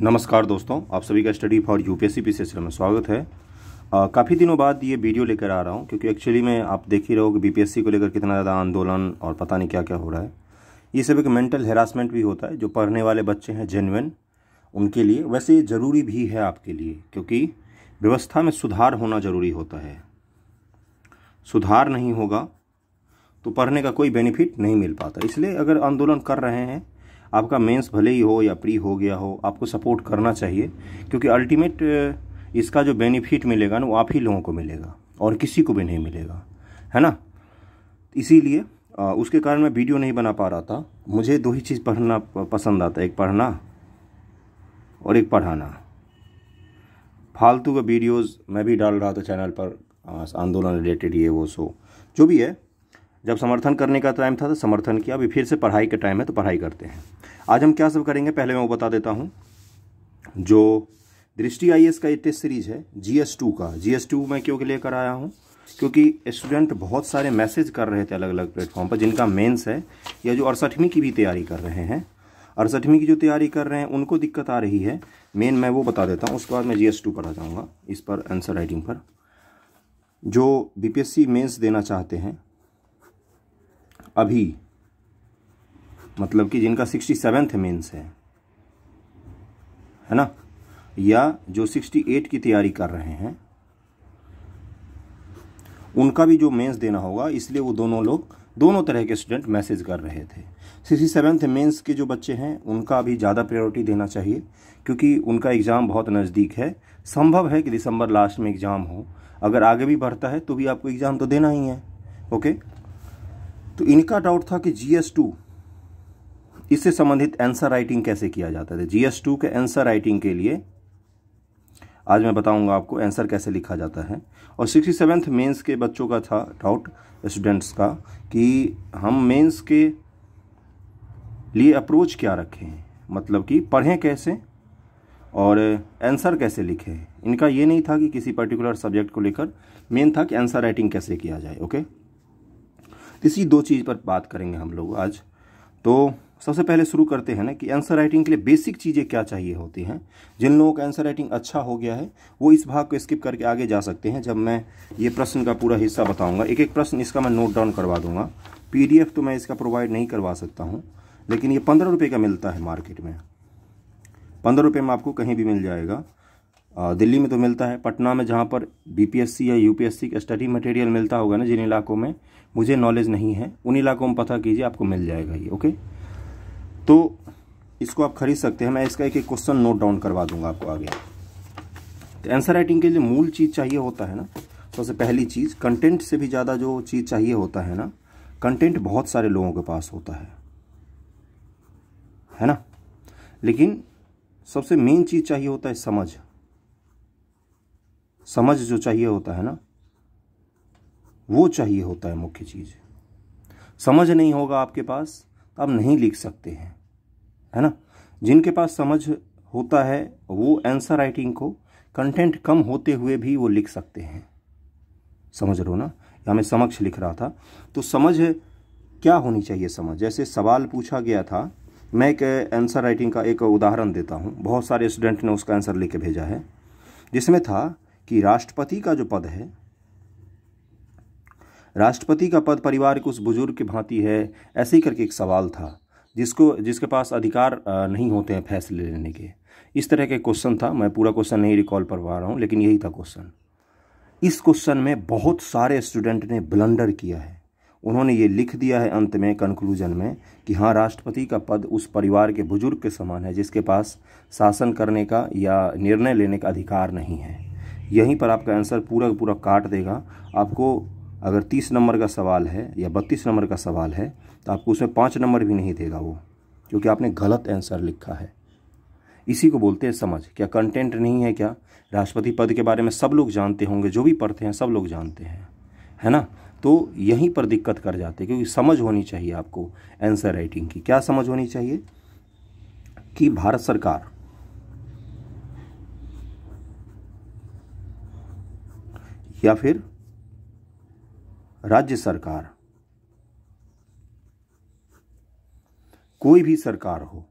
नमस्कार दोस्तों आप सभी का स्टडी फॉर यूपीएससी पी सिलसिले में स्वागत है काफ़ी दिनों बाद ये वीडियो लेकर आ रहा हूँ क्योंकि एक्चुअली मैं आप देख ही रहो कि बीपीएससी को लेकर कितना ज़्यादा आंदोलन और पता नहीं क्या क्या हो रहा है ये सब एक मेंटल हेरासमेंट भी होता है जो पढ़ने वाले बच्चे हैं जेनुन उनके लिए वैसे ज़रूरी भी है आपके लिए क्योंकि व्यवस्था में सुधार होना ज़रूरी होता है सुधार नहीं होगा तो पढ़ने का कोई बेनिफिट नहीं मिल पाता इसलिए अगर आंदोलन कर रहे हैं आपका मेंस भले ही हो या प्री हो गया हो आपको सपोर्ट करना चाहिए क्योंकि अल्टीमेट इसका जो बेनिफिट मिलेगा ना वो आप ही लोगों को मिलेगा और किसी को भी नहीं मिलेगा है ना इसीलिए उसके कारण मैं वीडियो नहीं बना पा रहा था मुझे दो ही चीज़ पढ़ना पसंद आता है एक पढ़ना और एक पढ़ाना फालतू का वीडियोज़ मैं भी डाल रहा था चैनल पर आंदोलन रिलेटेड ये वो सो जो भी है जब समर्थन करने का टाइम था तो समर्थन किया अभी फिर से पढ़ाई का टाइम है तो पढ़ाई करते हैं आज हम क्या सब करेंगे पहले मैं वो बता देता हूँ जो दृष्टि आई का ये टेस्ट सीरीज है जी एस टू का जी एस टू मैं क्यों के लिए कराया हूँ क्योंकि स्टूडेंट बहुत सारे मैसेज कर रहे थे अलग अलग प्लेटफॉर्म पर जिनका मेंस है या जो अड़सठवीं की भी तैयारी कर रहे हैं अड़सठवीं की जो तैयारी कर रहे हैं उनको दिक्कत आ रही है मेन मैं वो बता देता हूँ उसके बाद मैं जी एस टू पढ़ा जाऊँगा इस पर आंसर राइटिंग पर जो बी पी देना चाहते हैं अभी मतलब कि जिनका सिक्सटी सेवेंथ मेन्स है है ना या जो सिक्सटी एट की तैयारी कर रहे हैं उनका भी जो मेंस देना होगा इसलिए वो दोनों लोग दोनों तरह के स्टूडेंट मैसेज कर रहे थे सिक्सटी सेवेंथ मेंस के जो बच्चे हैं उनका भी ज़्यादा प्रायोरिटी देना चाहिए क्योंकि उनका एग्ज़ाम बहुत नज़दीक है संभव है कि दिसंबर लास्ट में एग्ज़ाम हो अगर आगे भी बढ़ता है तो भी आपको एग्ज़ाम तो देना ही है ओके तो इनका डाउट था कि जी एस टू इससे संबंधित आंसर राइटिंग कैसे किया जाता है जीएस टू के आंसर राइटिंग के लिए आज मैं बताऊंगा आपको आंसर कैसे लिखा जाता है और सिक्सटी सेवेंथ मेन्स के बच्चों का था डाउट स्टूडेंट्स का कि हम मेन्स के लिए अप्रोच क्या रखें मतलब कि पढ़ें कैसे और आंसर कैसे लिखें इनका ये नहीं था कि किसी पर्टिकुलर सब्जेक्ट को लेकर मेन था कि आंसर राइटिंग कैसे किया जाए ओके इसी दो चीज़ पर बात करेंगे हम लोग आज तो सबसे पहले शुरू करते हैं ना कि आंसर राइटिंग के लिए बेसिक चीज़ें क्या चाहिए होती हैं जिन लोगों का आंसर राइटिंग अच्छा हो गया है वो इस भाग को स्किप करके आगे जा सकते हैं जब मैं ये प्रश्न का पूरा हिस्सा बताऊंगा एक एक प्रश्न इसका मैं नोट डाउन करवा दूंगा पीडीएफ तो मैं इसका प्रोवाइड नहीं करवा सकता हूँ लेकिन ये पंद्रह रुपये का मिलता है मार्केट में पंद्रह रुपये में आपको कहीं भी मिल जाएगा दिल्ली में तो मिलता है पटना में जहाँ पर बी या यू का स्टडी मटेरियल मिलता होगा ना जिन इलाकों में मुझे नॉलेज नहीं है उन इलाकों में पता कीजिए आपको मिल जाएगा ये ओके तो इसको आप खरीद सकते हैं मैं इसका एक एक क्वेश्चन नोट डाउन करवा दूंगा आपको आगे तो आंसर राइटिंग के लिए मूल चीज़ चाहिए होता है ना सबसे तो पहली चीज़ कंटेंट से भी ज़्यादा जो चीज़ चाहिए होता है ना कंटेंट बहुत सारे लोगों के पास होता है है ना लेकिन सबसे मेन चीज़ चाहिए होता है समझ समझ जो चाहिए होता है ना वो चाहिए होता है मुख्य चीज़ समझ नहीं होगा आपके पास तो आप नहीं लिख सकते हैं है ना जिनके पास समझ होता है वो आंसर राइटिंग को कंटेंट कम होते हुए भी वो लिख सकते हैं समझ हो ना या मैं समक्ष लिख रहा था तो समझ क्या होनी चाहिए समझ जैसे सवाल पूछा गया था मैं एक आंसर राइटिंग का एक उदाहरण देता हूँ बहुत सारे स्टूडेंट ने उसका आंसर लेके भेजा है जिसमें था कि राष्ट्रपति का जो पद है राष्ट्रपति का पद परिवार के उस बुजुर्ग की भांति है ऐसे ही करके एक सवाल था जिसको जिसके पास अधिकार नहीं होते हैं फैसले लेने के इस तरह के क्वेश्चन था मैं पूरा क्वेश्चन नहीं रिकॉल करवा रहा हूँ लेकिन यही था क्वेश्चन इस क्वेश्चन में बहुत सारे स्टूडेंट ने ब्लंडर किया है उन्होंने ये लिख दिया है अंत में कंक्लूजन में कि हाँ राष्ट्रपति का पद उस परिवार के बुजुर्ग के समान है जिसके पास शासन करने का या निर्णय लेने का अधिकार नहीं है यहीं पर आपका आंसर पूरा पूरा काट देगा आपको अगर तीस नंबर का सवाल है या बत्तीस नंबर का सवाल है तो आपको उसमें पाँच नंबर भी नहीं देगा वो क्योंकि आपने गलत आंसर लिखा है इसी को बोलते हैं समझ क्या कंटेंट नहीं है क्या राष्ट्रपति पद के बारे में सब लोग जानते होंगे जो भी पढ़ते हैं सब लोग जानते हैं है ना तो यहीं पर दिक्कत कर जाते हैं क्योंकि समझ होनी चाहिए आपको आंसर राइटिंग की क्या समझ होनी चाहिए कि भारत सरकार या फिर राज्य सरकार कोई भी सरकार हो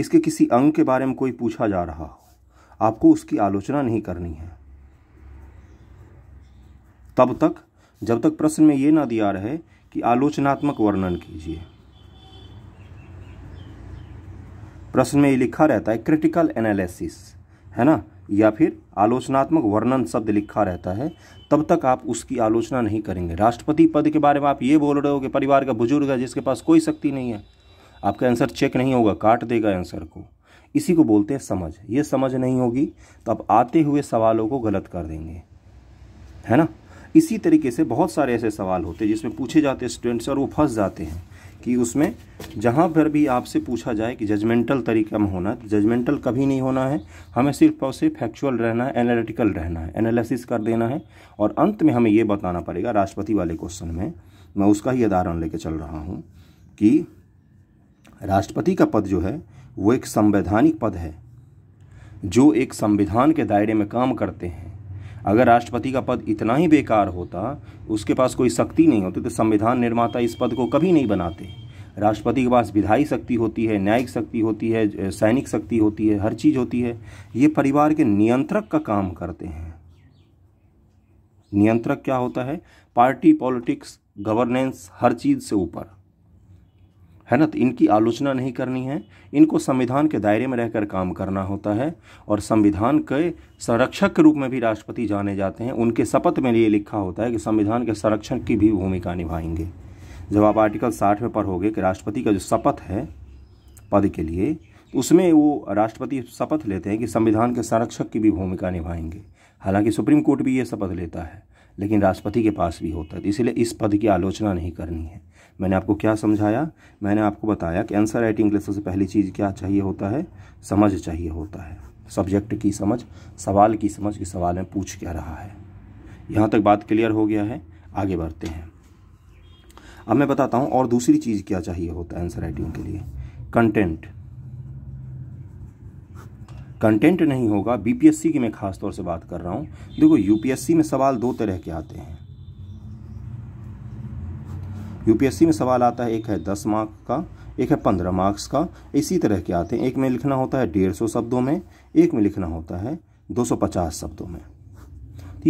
इसके किसी अंग के बारे में कोई पूछा जा रहा हो आपको उसकी आलोचना नहीं करनी है तब तक जब तक प्रश्न में यह ना दिया रहे कि आलोचनात्मक वर्णन कीजिए प्रश्न में लिखा रहता है क्रिटिकल एनालिसिस है ना या फिर आलोचनात्मक वर्णन शब्द लिखा रहता है तब तक आप उसकी आलोचना नहीं करेंगे राष्ट्रपति पद के बारे में आप ये बोल रहे हो कि परिवार का बुजुर्ग है जिसके पास कोई शक्ति नहीं है आपका आंसर चेक नहीं होगा काट देगा आंसर को इसी को बोलते हैं समझ ये समझ नहीं होगी तो आप आते हुए सवालों को गलत कर देंगे है ना इसी तरीके से बहुत सारे ऐसे सवाल होते हैं जिसमें पूछे जाते हैं स्टूडेंट्स और वो फंस जाते हैं कि उसमें जहाँ पर भी आपसे पूछा जाए कि जजमेंटल तरीका में होना जजमेंटल तो कभी नहीं होना है हमें सिर्फ और सिर्फ फैक्चुअल रहना है एनालिटिकल रहना है एनालिसिस कर देना है और अंत में हमें ये बताना पड़ेगा राष्ट्रपति वाले क्वेश्चन में मैं उसका ही उदाहरण लेकर चल रहा हूँ कि राष्ट्रपति का पद जो है वो एक संवैधानिक पद है जो एक संविधान के दायरे में काम करते हैं अगर राष्ट्रपति का पद इतना ही बेकार होता उसके पास कोई शक्ति नहीं होती तो संविधान निर्माता इस पद को कभी नहीं बनाते राष्ट्रपति के पास विधायी शक्ति होती है न्यायिक शक्ति होती है सैनिक शक्ति होती है हर चीज़ होती है ये परिवार के नियंत्रक का काम करते हैं नियंत्रक क्या होता है पार्टी पॉलिटिक्स गवर्नेंस हर चीज़ से ऊपर है ना तो इनकी आलोचना नहीं करनी है इनको संविधान के दायरे में रहकर काम करना होता है और संविधान के संरक्षक के रूप में भी राष्ट्रपति जाने जाते हैं उनके शपथ में ये लिखा होता है कि संविधान के संरक्षण की भी भूमिका निभाएंगे जब आप आर्टिकल साठ में पढ़ोगे कि राष्ट्रपति का जो शपथ है पद के लिए उसमें वो राष्ट्रपति शपथ लेते हैं कि संविधान के संरक्षक की भी भूमिका निभाएंगे हालांकि सुप्रीम कोर्ट भी ये शपथ लेता है लेकिन राष्ट्रपति के पास भी होता है तो इसीलिए इस पद की आलोचना नहीं करनी है मैंने आपको क्या समझाया मैंने आपको बताया कि आंसर राइटिंग के लिए सबसे पहली चीज़ क्या चाहिए होता है समझ चाहिए होता है सब्जेक्ट की समझ सवाल की समझ कि सवाल में पूछ क्या रहा है यहाँ तक बात क्लियर हो गया है आगे बढ़ते हैं अब मैं बताता हूँ और दूसरी चीज़ क्या चाहिए होता है आंसर राइटिंग के लिए कंटेंट कंटेंट नहीं होगा बीपीएससी की मैं खास तौर से बात कर रहा हूँ देखो यूपीएससी में सवाल दो तरह के आते हैं यूपीएससी में सवाल आता है एक है दस मार्क का एक है पंद्रह मार्क्स का इसी तरह के आते हैं एक में लिखना होता है डेढ़ सौ शब्दों में एक में लिखना होता है दो सौ पचास शब्दों में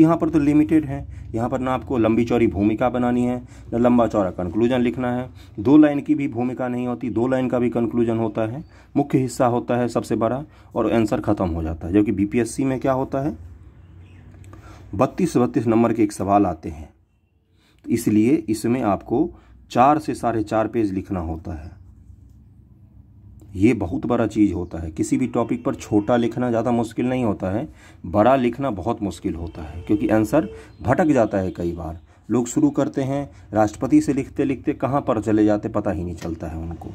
यहाँ पर तो लिमिटेड है यहाँ पर ना आपको लंबी चौड़ी भूमिका बनानी है ना लंबा चौड़ा कंक्लूजन लिखना है दो लाइन की भी भूमिका नहीं होती दो लाइन का भी कंक्लूजन होता है मुख्य हिस्सा होता है सबसे बड़ा और आंसर खत्म हो जाता है जबकि बीपीएससी में क्या होता है बत्तीस बत्तीस नंबर के एक सवाल आते हैं तो इसलिए इसमें आपको चार से साढ़े चार पेज लिखना होता है ये बहुत बड़ा चीज़ होता है किसी भी टॉपिक पर छोटा लिखना ज़्यादा मुश्किल नहीं होता है बड़ा लिखना बहुत मुश्किल होता है क्योंकि आंसर भटक जाता है कई बार लोग शुरू करते हैं राष्ट्रपति से लिखते लिखते कहाँ पर चले जाते पता ही नहीं चलता है उनको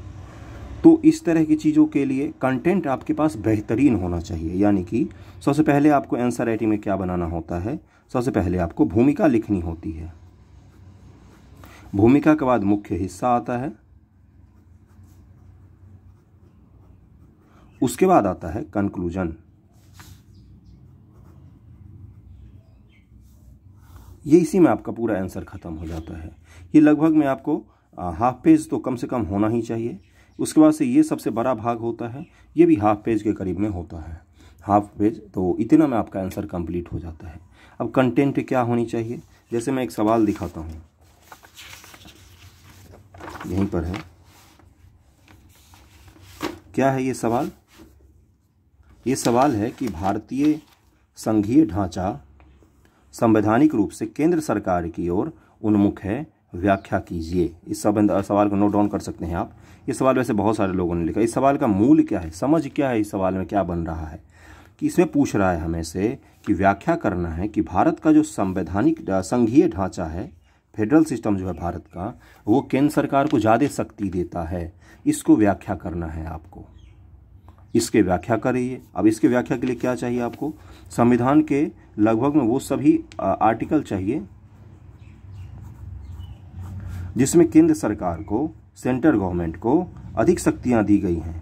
तो इस तरह की चीज़ों के लिए कंटेंट आपके पास बेहतरीन होना चाहिए यानी कि सबसे पहले आपको आंसर राइटिंग में क्या बनाना होता है सबसे पहले आपको भूमिका लिखनी होती है भूमिका के बाद मुख्य हिस्सा आता है उसके बाद आता है कंक्लूजन ये इसी में आपका पूरा आंसर ख़त्म हो जाता है ये लगभग में आपको हाफ पेज तो कम से कम होना ही चाहिए उसके बाद से ये सबसे बड़ा भाग होता है ये भी हाफ पेज के करीब में होता है हाफ पेज तो इतना में आपका आंसर कंप्लीट हो जाता है अब कंटेंट क्या होनी चाहिए जैसे मैं एक सवाल दिखाता हूँ यहीं पर है क्या है ये सवाल ये सवाल है कि भारतीय संघीय ढांचा संवैधानिक रूप से केंद्र सरकार की ओर उन्मुख है व्याख्या कीजिए इस संबंध सवाल को नोट डाउन कर सकते हैं आप ये सवाल वैसे बहुत सारे लोगों ने लिखा इस सवाल का मूल क्या है समझ क्या है इस सवाल में क्या बन रहा है कि इसमें पूछ रहा है हमें से कि व्याख्या करना है कि भारत का जो संवैधानिक संघीय ढांचा है फेडरल सिस्टम जो है भारत का वो केंद्र सरकार को ज़्यादा शक्ति देता है इसको व्याख्या करना है आपको इसके व्याख्या कर रही है अब इसके व्याख्या के लिए क्या चाहिए आपको संविधान के लगभग में वो सभी आर्टिकल चाहिए जिसमें केंद्र सरकार को सेंट्रल गवर्नमेंट को अधिक शक्तियां दी गई हैं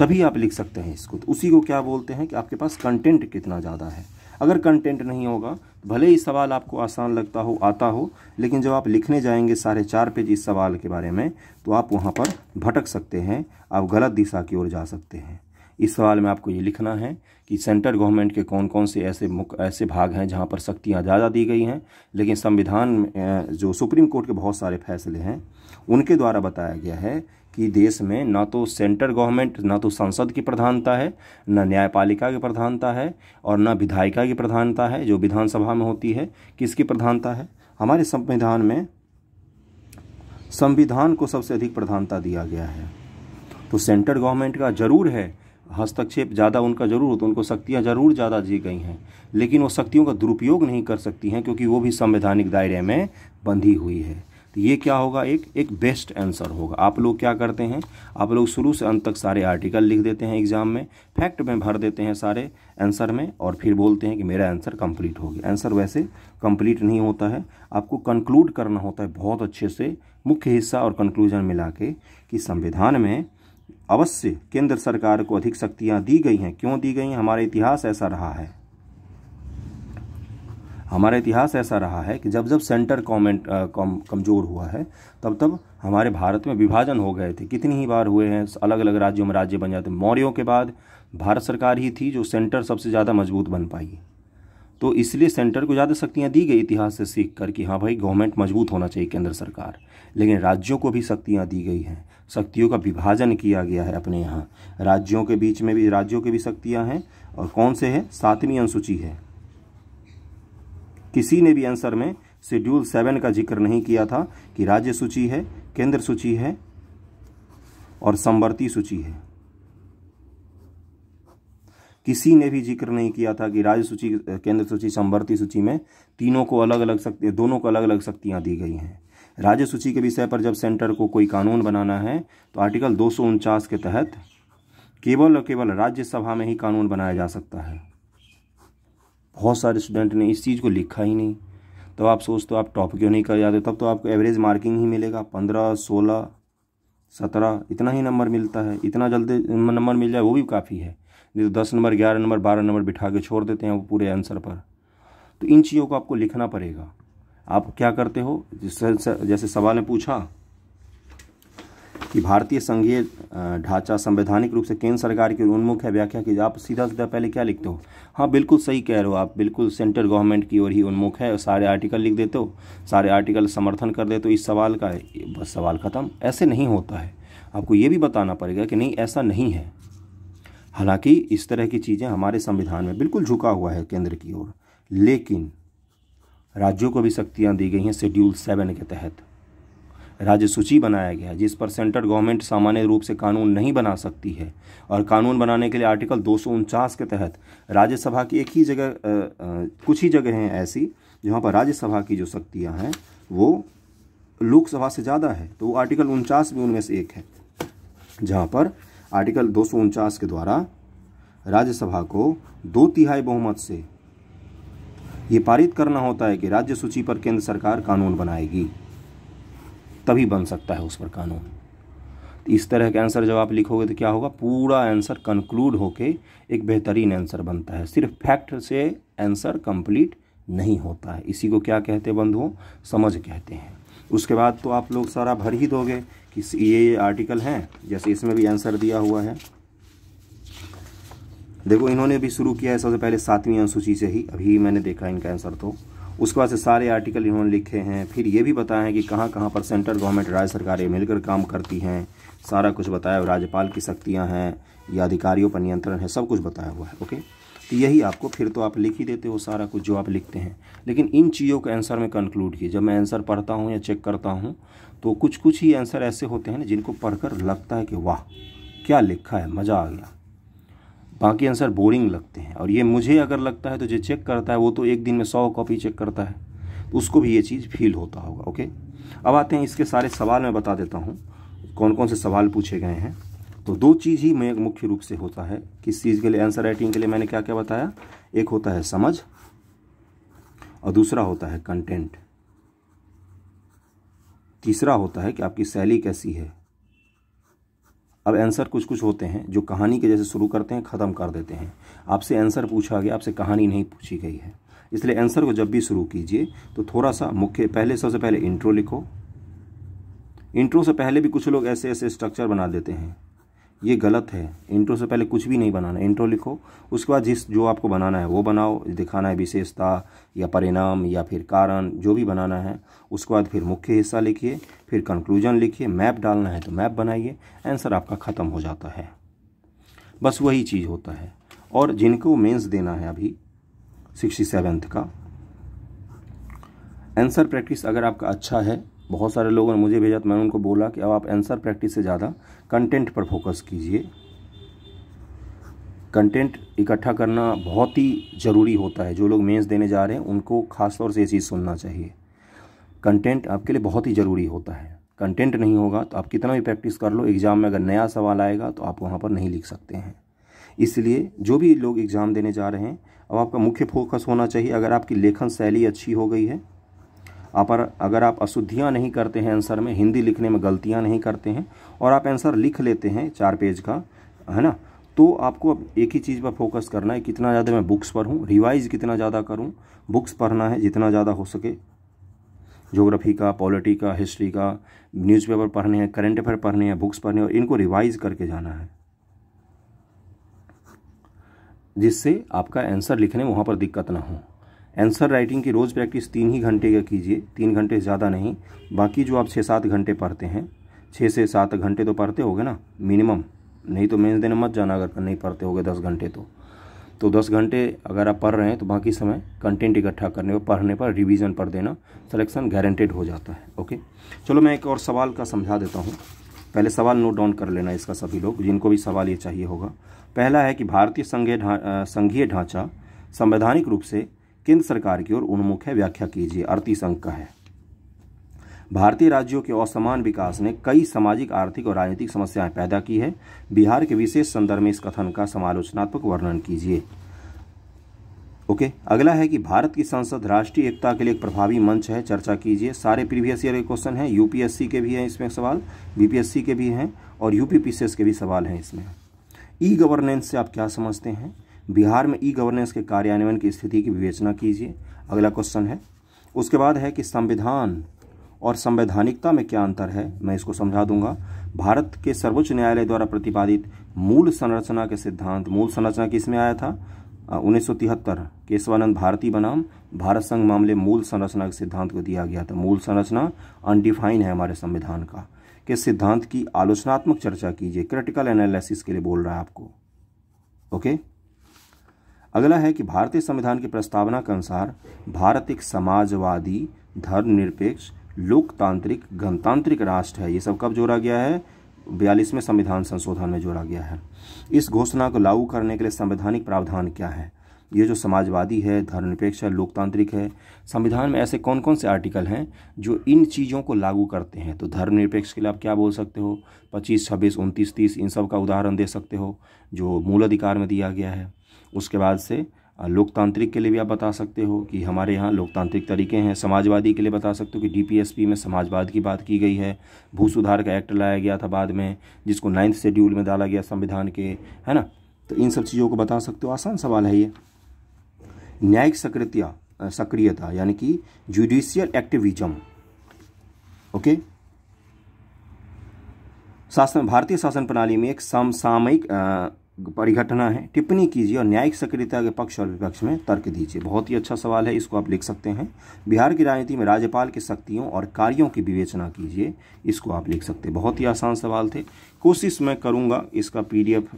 तभी आप लिख सकते हैं इसको तो उसी को क्या बोलते हैं कि आपके पास कंटेंट कितना ज़्यादा है अगर कंटेंट नहीं होगा तो भले ही सवाल आपको आसान लगता हो आता हो लेकिन जब आप लिखने जाएंगे साढ़े चार पेज इस सवाल के बारे में तो आप वहाँ पर भटक सकते हैं आप गलत दिशा की ओर जा सकते हैं इस सवाल में आपको ये लिखना है कि सेंट्रल गवर्नमेंट के कौन कौन से ऐसे मुख ऐसे भाग हैं जहां पर शक्तियां ज़्यादा दी गई हैं लेकिन संविधान जो सुप्रीम कोर्ट के बहुत सारे फैसले हैं उनके द्वारा बताया गया है कि देश में ना तो सेंट्रल गवर्नमेंट ना तो संसद की प्रधानता है ना न्यायपालिका की प्रधानता है और ना विधायिका की प्रधानता है जो विधानसभा में होती है किसकी प्रधानता है हमारे संविधान में संविधान को सबसे अधिक प्रधानता दिया गया है तो सेंट्रल गवर्नमेंट का जरूर है हस्तक्षेप ज़्यादा उनका ज़रूर होता है उनको शक्तियाँ ज़रूर ज़्यादा दी गई हैं लेकिन वो शक्तियों का दुरुपयोग नहीं कर सकती हैं क्योंकि वो भी संवैधानिक दायरे में बंधी हुई है तो ये क्या होगा एक एक बेस्ट आंसर होगा आप लोग क्या करते हैं आप लोग शुरू से अंत तक सारे आर्टिकल लिख देते हैं एग्जाम में फैक्ट में भर देते हैं सारे आंसर में और फिर बोलते हैं कि मेरा आंसर कंप्लीट हो गया आंसर वैसे कंप्लीट नहीं होता है आपको कंक्लूड करना होता है बहुत अच्छे से मुख्य हिस्सा और कंक्लूजन मिला के कि संविधान में अवश्य केंद्र सरकार को अधिक शक्तियां दी गई हैं क्यों दी गई हैं हमारा इतिहास ऐसा रहा है हमारा इतिहास ऐसा रहा है कि जब जब सेंटर कॉमेंट कम, कमज़ोर हुआ है तब तब हमारे भारत में विभाजन हो गए थे कितनी ही बार हुए हैं अलग अलग राज्यों में राज्य बन जाते मौर्यों के बाद भारत सरकार ही थी जो सेंटर सबसे ज़्यादा मजबूत बन पाई तो इसलिए सेंटर को ज़्यादा शक्तियाँ दी गई इतिहास से सीख कर कि हाँ भाई गवर्नमेंट मजबूत होना चाहिए केंद्र सरकार लेकिन राज्यों को भी शक्तियाँ दी गई हैं शक्तियों का विभाजन किया गया है अपने यहाँ राज्यों के बीच में भी राज्यों की भी शक्तियाँ हैं और कौन से हैं सातवीं अनुसूची है किसी ने भी आंसर में शेड्यूल सेवन का जिक्र नहीं किया था कि राज्य सूची है केंद्र सूची है और संवर्ती सूची है किसी ने भी जिक्र नहीं किया था कि राज्य सूची केंद्र सूची संवर्ती सूची में तीनों को अलग अलग शक्ति दोनों को अलग अलग शक्तियां दी गई हैं राज्य सूची के विषय पर जब सेंटर को कोई कानून बनाना है तो आर्टिकल दो के तहत केवल और केवल राज्यसभा में ही कानून बनाया जा सकता है बहुत सारे स्टूडेंट ने इस चीज़ को लिखा ही नहीं तो आप सोचते हो आप टॉप क्यों नहीं कर जाते तब तो आपको एवरेज मार्किंग ही मिलेगा पंद्रह सोलह सत्रह इतना ही नंबर मिलता है इतना जल्दी नंबर मिल जाए वो भी काफ़ी है नहीं तो दस नंबर ग्यारह नंबर बारह नंबर बिठा के छोड़ देते हैं वो पूरे आंसर पर तो इन चीज़ों को आपको लिखना पड़ेगा आप क्या करते हो जिससे जैसे सवाल ने पूछा कि भारतीय संघीय ढांचा संवैधानिक रूप से केंद्र सरकार की उन्मुख है व्याख्या की आप सीधा सीधा पहले क्या लिखते हो हाँ बिल्कुल सही कह रहे हो आप बिल्कुल सेंट्रल गवर्नमेंट की ओर ही उन्मुख है सारे आर्टिकल लिख देते हो सारे आर्टिकल समर्थन कर देते हो इस सवाल का बस सवाल ख़त्म ऐसे नहीं होता है आपको ये भी बताना पड़ेगा कि नहीं ऐसा नहीं है हालांकि इस तरह की चीज़ें हमारे संविधान में बिल्कुल झुका हुआ है केंद्र की ओर लेकिन राज्यों को भी शक्तियाँ दी गई हैं शेड्यूल सेवन के तहत राज्य सूची बनाया गया है जिस पर सेंट्रल गवर्नमेंट सामान्य रूप से कानून नहीं बना सकती है और कानून बनाने के लिए आर्टिकल दो के तहत राज्यसभा की एक ही जगह कुछ ही जगह हैं ऐसी जहाँ पर राज्यसभा की जो शक्तियाँ हैं वो लोकसभा से ज़्यादा है तो वो आर्टिकल उनचास भी उनमें से एक है जहाँ पर आर्टिकल दो के द्वारा राज्यसभा को दो तिहाई बहुमत से ये पारित करना होता है कि राज्य सूची पर केंद्र सरकार कानून बनाएगी तभी बन सकता है उस पर कानून तो इस तरह के आंसर जब आप लिखोगे तो क्या होगा पूरा आंसर कंक्लूड होके एक बेहतरीन आंसर बनता है सिर्फ फैक्ट से आंसर कंप्लीट नहीं होता है इसी को क्या कहते हैं बंधुओं समझ कहते हैं उसके बाद तो आप लोग सारा भर ही दोगे कि ये ये आर्टिकल हैं जैसे इसमें भी आंसर दिया हुआ है देखो इन्होंने भी शुरू किया है सबसे पहले सातवीं अनुसूची से ही अभी मैंने देखा इनका आंसर तो उसके बाद से सारे आर्टिकल इन्होंने लिखे हैं फिर ये भी बताया है कि कहाँ कहाँ पर सेंट्रल गवर्नमेंट राज्य सरकारें मिलकर काम करती हैं सारा कुछ बताया राज्यपाल की शक्तियाँ हैं या अधिकारियों पर नियंत्रण है सब कुछ बताया हुआ है ओके तो यही आपको फिर तो आप लिख ही देते हो सारा कुछ जो आप लिखते हैं लेकिन इन चीज़ों के आंसर में कंक्लूड किए जब मैं आंसर पढ़ता हूँ या चेक करता हूँ तो कुछ कुछ ही आंसर ऐसे होते हैं ना जिनको पढ़कर लगता है कि वाह क्या लिखा है मज़ा आ गया बाकी आंसर बोरिंग लगते हैं और ये मुझे अगर लगता है तो जो चेक करता है वो तो एक दिन में सौ कॉपी चेक करता है तो उसको भी ये चीज़ फील होता होगा ओके अब आते हैं इसके सारे सवाल मैं बता देता हूँ कौन कौन से सवाल पूछे गए हैं तो दो चीज़ ही मैं मुख्य रूप से होता है किस चीज़ के लिए आंसर राइटिंग के लिए मैंने क्या क्या बताया एक होता है समझ और दूसरा होता है कंटेंट तीसरा होता है कि आपकी शैली कैसी है अब आंसर कुछ कुछ होते हैं जो कहानी के जैसे शुरू करते हैं ख़त्म कर देते हैं आपसे आंसर पूछा गया आपसे कहानी नहीं पूछी गई है इसलिए आंसर को जब भी शुरू कीजिए तो थोड़ा सा मुख्य पहले सबसे पहले इंट्रो लिखो इंट्रो से पहले भी कुछ लोग ऐसे ऐसे स्ट्रक्चर बना देते हैं ये गलत है इंट्रो से पहले कुछ भी नहीं बनाना इंट्रो लिखो उसके बाद जिस जो आपको बनाना है वो बनाओ दिखाना है विशेषता या परिणाम या फिर कारण जो भी बनाना है उसके बाद फिर मुख्य हिस्सा लिखिए फिर कंक्लूजन लिखिए मैप डालना है तो मैप बनाइए आंसर आपका ख़त्म हो जाता है बस वही चीज़ होता है और जिनको मेन्स देना है अभी सिक्सटी सेवेंथ का आंसर प्रैक्टिस अगर आपका अच्छा है बहुत सारे लोगों ने मुझे भेजा तो मैंने उनको बोला कि अब आप आंसर प्रैक्टिस से ज़्यादा कंटेंट पर फोकस कीजिए कंटेंट इकट्ठा करना बहुत ही ज़रूरी होता है जो लोग मेंस देने जा रहे हैं उनको खास तौर से ये चीज़ सुनना चाहिए कंटेंट आपके लिए बहुत ही ज़रूरी होता है कंटेंट नहीं होगा तो आप कितना भी प्रैक्टिस कर लो एग्ज़ाम में अगर नया सवाल आएगा तो आप वहाँ पर नहीं लिख सकते हैं इसलिए जो भी लोग एग्ज़ाम देने जा रहे हैं अब आपका मुख्य फोकस होना चाहिए अगर आपकी लेखन शैली अच्छी हो गई है आप अगर आप अशुद्धियाँ नहीं करते हैं आंसर में हिंदी लिखने में गलतियाँ नहीं करते हैं और आप आंसर लिख लेते हैं चार पेज का है ना तो आपको अब एक ही चीज़ पर फोकस करना है कितना ज़्यादा मैं बुक्स पढ़ूँ रिवाइज कितना ज़्यादा करूँ बुक्स पढ़ना है जितना ज़्यादा हो सके जोग्राफी का पॉलिटी का हिस्ट्री का न्यूज़पेपर पढ़ने हैं करंट अफेयर पढ़ने हैं बुक्स पढ़ने हैं और इनको रिवाइज करके जाना है जिससे आपका आंसर लिखने में वहाँ पर दिक्कत ना हो आंसर राइटिंग की रोज़ प्रैक्टिस तीन ही घंटे का कीजिए तीन घंटे ज़्यादा नहीं बाकी जो आप छः सात घंटे पढ़ते हैं छः से सात घंटे तो पढ़ते होगे ना मिनिमम नहीं तो मेन्स देने मत जाना अगर नहीं पढ़ते होगे दस घंटे तो तो दस घंटे अगर आप पढ़ रहे हैं तो बाकी समय कंटेंट इकट्ठा करने पर पढ़ने पर रिवीजन पर देना सिलेक्शन गारंटेड हो जाता है ओके चलो मैं एक और सवाल का समझा देता हूँ पहले सवाल नोट डाउन कर लेना इसका सभी लोग जिनको भी सवाल ये चाहिए होगा पहला है कि भारतीय संघीय संघीय ढांचा संवैधानिक रूप से केंद्र सरकार की ओर उन्मुख है व्याख्या कीजिए अड़तीस अंक का है भारतीय राज्यों के असमान विकास ने कई सामाजिक आर्थिक और राजनीतिक समस्याएं पैदा की है बिहार के विशेष संदर्भ में इस कथन का समालोचनात्मक वर्णन कीजिए ओके अगला है कि भारत की संसद राष्ट्रीय एकता के लिए एक प्रभावी मंच है चर्चा कीजिए सारे प्रीवियस ईयर के क्वेश्चन हैं यूपीएससी के भी हैं इसमें सवाल बीपीएससी के भी हैं और यूपीपीसीएस के भी सवाल हैं इसमें ई गवर्नेंस से आप क्या समझते हैं बिहार में ई गवर्नेंस के कार्यान्वयन की स्थिति की विवेचना कीजिए अगला क्वेश्चन है उसके बाद है कि संविधान और संवैधानिकता में क्या अंतर है मैं इसको समझा दूंगा भारत के सर्वोच्च न्यायालय द्वारा प्रतिपादित मूल संरचना के सिद्धांत मूल संरचना किसमें आया था उन्नीस केशवानंद भारती बनाम भारत संघ मामले मूल संरचना के सिद्धांत को दिया गया था मूल संरचना अनडिफाइन है हमारे संविधान का के सिद्धांत की आलोचनात्मक चर्चा कीजिए क्रिटिकल एनालिसिस के लिए बोल रहा है आपको ओके okay? अगला है कि भारतीय संविधान की प्रस्तावना के अनुसार भारत एक समाजवादी धर्मनिरपेक्ष लोकतांत्रिक गणतांत्रिक राष्ट्र है ये सब कब जोड़ा गया है बयालीसवें संविधान संशोधन में जोड़ा गया है इस घोषणा को लागू करने के लिए संवैधानिक प्रावधान क्या है ये जो समाजवादी है धर्मनिरपेक्ष है लोकतांत्रिक है संविधान में ऐसे कौन कौन से आर्टिकल हैं जो इन चीज़ों को लागू करते हैं तो धर्मनिरपेक्ष के लिए आप क्या बोल सकते हो पच्चीस छब्बीस उनतीस तीस इन सब का उदाहरण दे सकते हो जो मूल अधिकार में दिया गया है उसके बाद से लोकतांत्रिक के लिए भी आप बता सकते हो कि हमारे यहाँ लोकतांत्रिक तरीके हैं समाजवादी के लिए बता सकते हो कि डीपीएसपी में समाजवाद की बात की गई है भू सुधार का एक्ट लाया गया था बाद में जिसको नाइन्थ शेड्यूल में डाला गया संविधान के है ना तो इन सब चीज़ों को बता सकते हो आसान सवाल है ये न्यायिक सक्रियता सक्रियता यानी कि जुडिशियल एक्टिविज्म ओके शासन भारतीय शासन प्रणाली में एक समसामयिक परिघटना है टिप्पणी कीजिए और न्यायिक सक्रियता के पक्ष और विपक्ष में तर्क दीजिए बहुत ही अच्छा सवाल है इसको आप लिख सकते हैं बिहार की राजनीति में राज्यपाल की शक्तियों और कार्यों की विवेचना कीजिए इसको आप लिख सकते हैं बहुत ही आसान सवाल थे कोशिश मैं करूँगा इसका पीडीएफ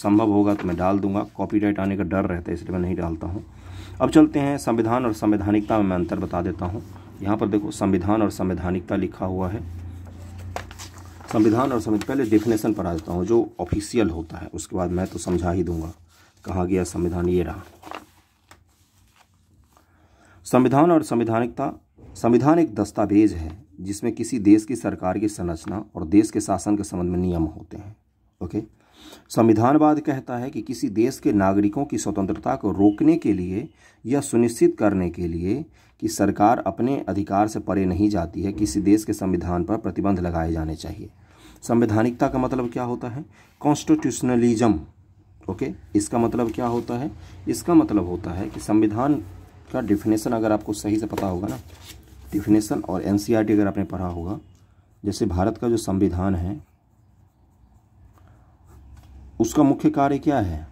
संभव होगा तो मैं डाल दूंगा कॉपीराइट आने का डर रहता है इसलिए मैं नहीं डालता हूँ अब चलते हैं संविधान और संवैधानिकता में मैं अंतर बता देता हूँ यहाँ पर देखो संविधान और संवैधानिकता लिखा हुआ है संविधान और संविधान पहले डेफिनेशन पर आ जाता हूँ जो ऑफिशियल होता है उसके बाद मैं तो समझा ही दूंगा कहा गया संविधान ये रहा संविधान और संविधानिकता संविधान एक दस्तावेज है जिसमें किसी देश की सरकार की संरचना और देश के शासन के संबंध में नियम होते हैं ओके संविधानवाद कहता है कि किसी देश के नागरिकों की स्वतंत्रता को रोकने के लिए या सुनिश्चित करने के लिए कि सरकार अपने अधिकार से परे नहीं जाती है किसी देश के संविधान पर प्रतिबंध लगाए जाने चाहिए संवैधानिकता का मतलब क्या होता है कॉन्स्टिट्यूशनलिज्म ओके इसका मतलब क्या होता है इसका मतलब होता है कि संविधान का डिफिनेशन अगर आपको सही से पता होगा ना डिफिनेशन और एन e अगर आपने पढ़ा होगा जैसे भारत का जो संविधान है उसका मुख्य कार्य क्या है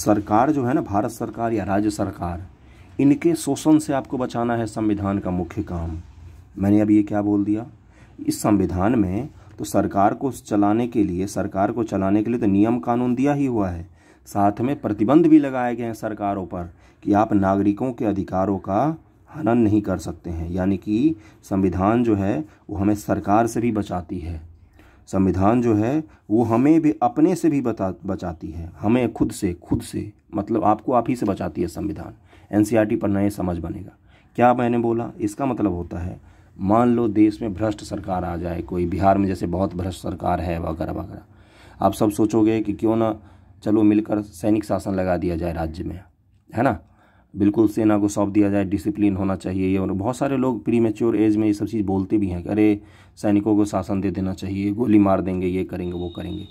सरकार जो है ना भारत सरकार या राज्य सरकार इनके शोषण से आपको बचाना है संविधान का मुख्य काम मैंने अब ये क्या बोल दिया इस संविधान में तो सरकार को चलाने के लिए सरकार को चलाने के लिए तो नियम कानून दिया ही हुआ है साथ में प्रतिबंध भी लगाए गए हैं सरकारों पर कि आप नागरिकों के अधिकारों का हनन नहीं कर सकते हैं यानी कि संविधान जो है वो हमें सरकार से भी बचाती है संविधान जो है वो हमें भी अपने से भी बता बचाती है हमें खुद से खुद से मतलब आपको आप ही से बचाती है संविधान एन पर नए समझ बनेगा क्या मैंने बोला इसका मतलब होता है मान लो देश में भ्रष्ट सरकार आ जाए कोई बिहार में जैसे बहुत भ्रष्ट सरकार है वगैरह वगैरह आप सब सोचोगे कि क्यों ना चलो मिलकर सैनिक शासन लगा दिया जाए राज्य में है ना बिल्कुल सेना को सौंप दिया जाए डिसिप्लिन होना चाहिए ये और बहुत सारे लोग प्री मेच्योर एज में ये सब चीज़ बोलते भी हैं कि अरे सैनिकों को शासन दे देना चाहिए गोली मार देंगे ये करेंगे वो करेंगे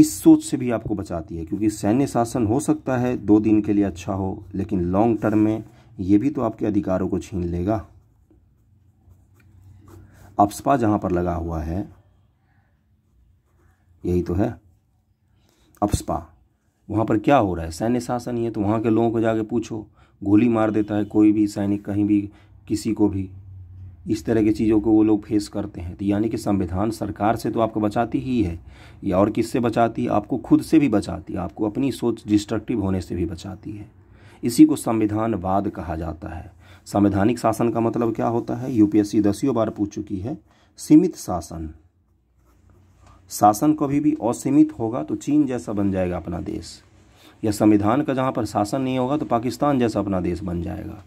इस सोच से भी आपको बचाती है क्योंकि सैन्य शासन हो सकता है दो दिन के लिए अच्छा हो लेकिन लॉन्ग टर्म में ये भी तो आपके अधिकारों को छीन लेगा अपसपा जहाँ पर लगा हुआ है यही तो है अप्सपा वहाँ पर क्या हो रहा है सैन्य शासन ही है तो वहाँ के लोगों को जाके पूछो गोली मार देता है कोई भी सैनिक कहीं भी किसी को भी इस तरह की चीज़ों को वो लोग फेस करते हैं तो यानी कि संविधान सरकार से तो आपको बचाती ही है या और किससे बचाती है आपको खुद से भी बचाती है आपको अपनी सोच डिस्ट्रक्टिव होने से भी बचाती है इसी को संविधानवाद कहा जाता है संवैधानिक शासन का मतलब क्या होता है यूपीएससी दसियों बार पूछ चुकी है सीमित शासन शासन कभी भी असीमित होगा तो चीन जैसा बन जाएगा अपना देश या संविधान का जहाँ पर शासन नहीं होगा तो पाकिस्तान जैसा अपना देश बन जाएगा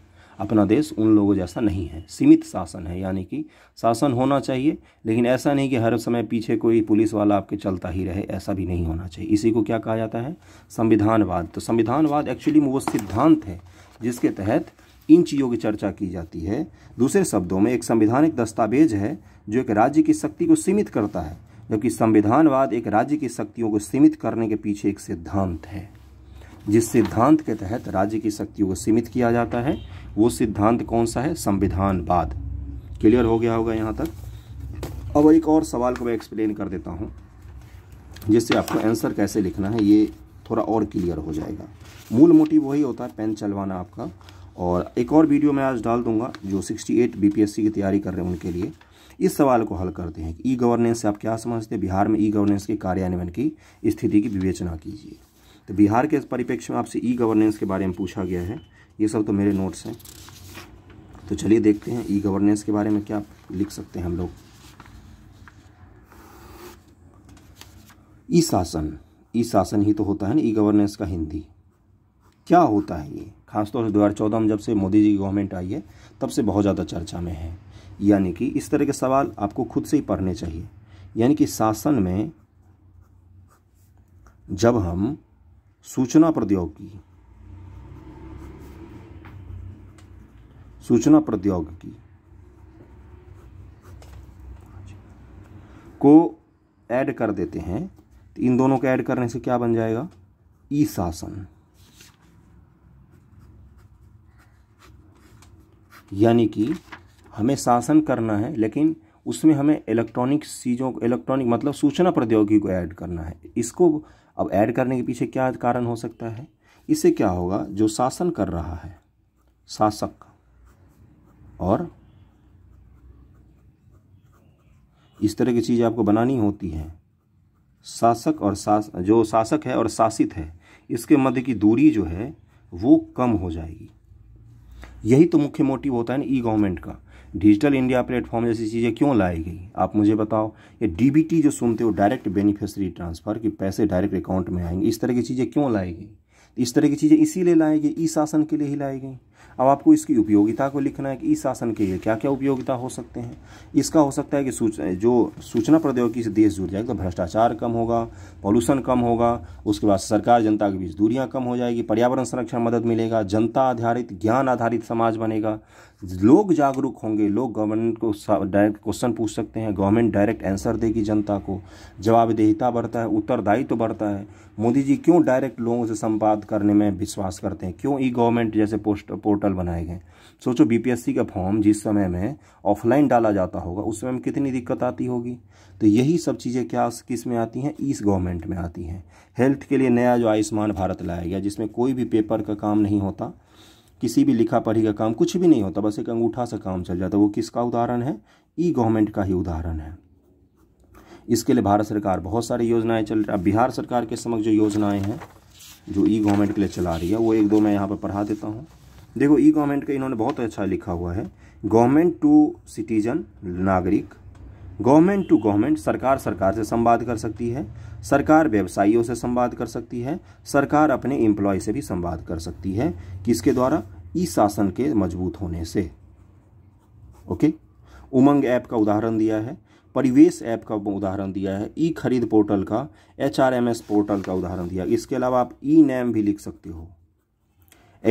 अपना देश उन लोगों जैसा नहीं है सीमित शासन है यानी कि शासन होना चाहिए लेकिन ऐसा नहीं कि हर समय पीछे कोई पुलिस वाला आपके चलता ही रहे ऐसा भी नहीं होना चाहिए इसी को क्या कहा जाता है संविधानवाद तो संविधानवाद एक्चुअली वो सिद्धांत है जिसके तहत इन चीज़ों की चर्चा की जाती है दूसरे शब्दों में एक संविधानिक दस्तावेज है जो एक राज्य की शक्ति को सीमित करता है जबकि संविधानवाद एक राज्य की शक्तियों को सीमित करने के पीछे एक सिद्धांत है जिस सिद्धांत के तहत राज्य की शक्तियों को सीमित किया जाता है वो सिद्धांत कौन सा है संविधानवाद क्लियर हो गया होगा यहाँ तक अब एक और सवाल को मैं एक्सप्लेन कर देता हूँ जिससे आपको आंसर कैसे लिखना है ये थोड़ा और क्लियर हो जाएगा मूल मोटिव वही होता है पेन चलवाना आपका और एक और वीडियो मैं आज डाल दूंगा जो 68 बीपीएससी की तैयारी कर रहे हैं उनके लिए इस सवाल को हल करते हैं ई गवर्नेंस से आप क्या समझते हैं बिहार में ई गवर्नेंस के कार्यान्वयन की स्थिति की विवेचना कीजिए तो बिहार के परिप्रेक्ष्य में आपसे ई गवर्नेंस के बारे में पूछा गया है ये सब तो मेरे नोट्स हैं तो चलिए देखते हैं ई गवर्नेंस के बारे में क्या लिख सकते हैं हम लोग ई शासन ई शासन ही तो होता है ना ई गवर्नेंस का हिंदी क्या होता है ये खासतौर से दो हज़ार चौदह में जब से मोदी जी की गवर्नमेंट आई है तब से बहुत ज़्यादा चर्चा में है यानी कि इस तरह के सवाल आपको खुद से ही पढ़ने चाहिए यानी कि शासन में जब हम सूचना प्रौद्योगिकी सूचना प्रौद्योगिकी को ऐड कर देते हैं तो इन दोनों को ऐड करने से क्या बन जाएगा ई शासन यानी कि हमें शासन करना है लेकिन उसमें हमें इलेक्ट्रॉनिक चीज़ों इलेक्ट्रॉनिक मतलब सूचना प्रौद्योगिकी को ऐड करना है इसको अब ऐड करने के पीछे क्या कारण हो सकता है इससे क्या होगा जो शासन कर रहा है शासक और इस तरह की चीज़ आपको बनानी होती है शासक और शास जो शासक है और शासित है इसके मध्य की दूरी जो है वो कम हो जाएगी यही तो मुख्य मोटिव होता है ना ई गवर्नमेंट का डिजिटल इंडिया प्लेटफॉर्म जैसी चीज़ें क्यों लाई गई आप मुझे बताओ ये डीबीटी जो सुनते हो डायरेक्ट बेनिफिशरी ट्रांसफ़र कि पैसे डायरेक्ट अकाउंट में आएंगे इस तरह की चीज़ें क्यों लाई गई इस तरह की चीज़ें इसीलिए लाई गई ई शासन के लिए ही लाई गई अब आपको इसकी उपयोगिता को लिखना है कि इस शासन के लिए क्या क्या उपयोगिता हो सकते हैं इसका हो सकता है कि सूच, जो सूचना प्रौद्योगिकी से देश जुड़ जाएगा तो भ्रष्टाचार कम होगा पॉल्यूशन कम होगा उसके बाद सरकार जनता के बीच दूरियाँ कम हो जाएगी पर्यावरण संरक्षण मदद मिलेगा जनता आधारित ज्ञान आधारित समाज बनेगा लोग जागरूक होंगे लोग गवर्नमेंट को डायरेक्ट क्वेश्चन पूछ सकते हैं गवर्नमेंट डायरेक्ट आंसर देगी जनता को जवाबदेहिता बढ़ता है उत्तरदायित्व तो बढ़ता है मोदी जी क्यों डायरेक्ट लोगों से संवाद करने में विश्वास करते हैं क्यों ई गवर्नमेंट जैसे पोस्ट पोर्टल बनाए गए सोचो बीपीएससी का फॉर्म जिस समय में ऑफलाइन डाला जाता होगा उस समय में कितनी दिक्कत आती होगी तो यही सब चीज़ें क्या किस में आती हैं इस गवर्नमेंट में आती हैं हेल्थ के लिए नया जो आयुष्मान भारत लाया गया जिसमें कोई भी पेपर का काम नहीं होता किसी भी लिखा पढ़ी का काम कुछ भी नहीं होता बस एक अंगूठा से काम चल जाता है वो किसका उदाहरण है ई गवर्नमेंट का ही उदाहरण है इसके लिए भारत सरकार बहुत सारी योजनाएं चल रही बिहार सरकार के समक्ष जो योजनाएं हैं जो ई गवर्नमेंट के लिए चला रही है वो एक दो मैं यहाँ पर पढ़ा देता हूँ देखो ई गवर्नमेंट का इन्होंने बहुत अच्छा लिखा हुआ है गवर्नमेंट टू सिटीजन नागरिक गवर्नमेंट टू गवर्नमेंट सरकार सरकार से संवाद कर सकती है सरकार व्यवसायियों से संवाद कर सकती है सरकार अपने एम्प्लॉय से भी संवाद कर सकती है किसके द्वारा ई शासन के मजबूत होने से ओके उमंग ऐप का उदाहरण दिया है परिवेश ऐप का उदाहरण दिया है ई खरीद पोर्टल का एच पोर्टल का उदाहरण दिया इसके अलावा आप ई नेम भी लिख सकते हो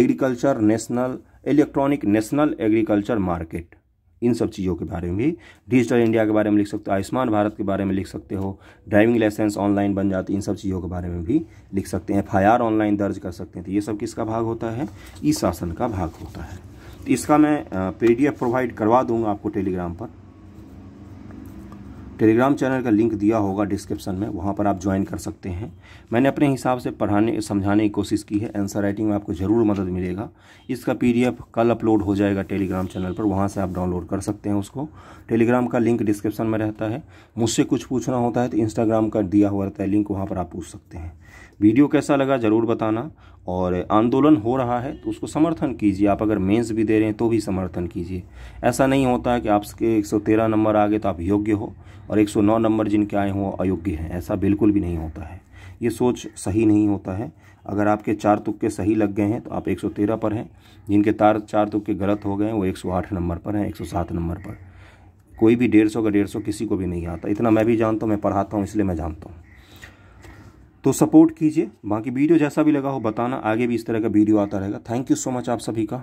agriculture national electronic national agriculture market इन सब चीज़ों के बारे में भी डिजिटल इंडिया के बारे में लिख सकते हो आयुष्मान भारत के बारे में लिख सकते हो ड्राइविंग लाइसेंस ऑनलाइन बन जाती है इन सब चीज़ों के बारे में भी लिख सकते हैं एफ ऑनलाइन दर्ज कर सकते हैं तो ये सब किसका भाग होता है ई शासन का भाग होता है तो इसका मैं पी प्रोवाइड करवा दूँगा आपको टेलीग्राम पर टेलीग्राम चैनल का लिंक दिया होगा डिस्क्रिप्शन में वहाँ पर आप ज्वाइन कर सकते हैं मैंने अपने हिसाब से पढ़ाने समझाने की कोशिश की है आंसर राइटिंग में आपको ज़रूर मदद मिलेगा इसका पीडीएफ कल अपलोड हो जाएगा टेलीग्राम चैनल पर वहाँ से आप डाउनलोड कर सकते हैं उसको टेलीग्राम का लिंक डिस्क्रिप्शन में रहता है मुझसे कुछ पूछना होता है तो इंस्टाग्राम का दिया हुआ रहता है लिंक वहाँ पर आप पूछ सकते हैं वीडियो कैसा लगा ज़रूर बताना और आंदोलन हो रहा है तो उसको समर्थन कीजिए आप अगर मेंस भी दे रहे हैं तो भी समर्थन कीजिए ऐसा नहीं होता है कि आपके 113 नंबर आ गए तो आप योग्य हो और 109 नंबर जिनके आए हों अयोग्य हैं ऐसा बिल्कुल भी नहीं होता है ये सोच सही नहीं होता है अगर आपके चार तुक्के सही लग गए हैं तो आप 113 पर हैं जिनके तार चार तुक्के गलत हो गए हैं वो 108 नंबर पर हैं 107 नंबर पर कोई भी डेढ़ सौ का डेढ़ सौ किसी को भी नहीं आता इतना मैं भी जानता हूँ मैं पढ़ाता हूँ इसलिए मैं जानता हूँ तो सपोर्ट कीजिए बाकी वीडियो जैसा भी लगा हो बताना आगे भी इस तरह का वीडियो आता रहेगा थैंक यू सो मच आप सभी का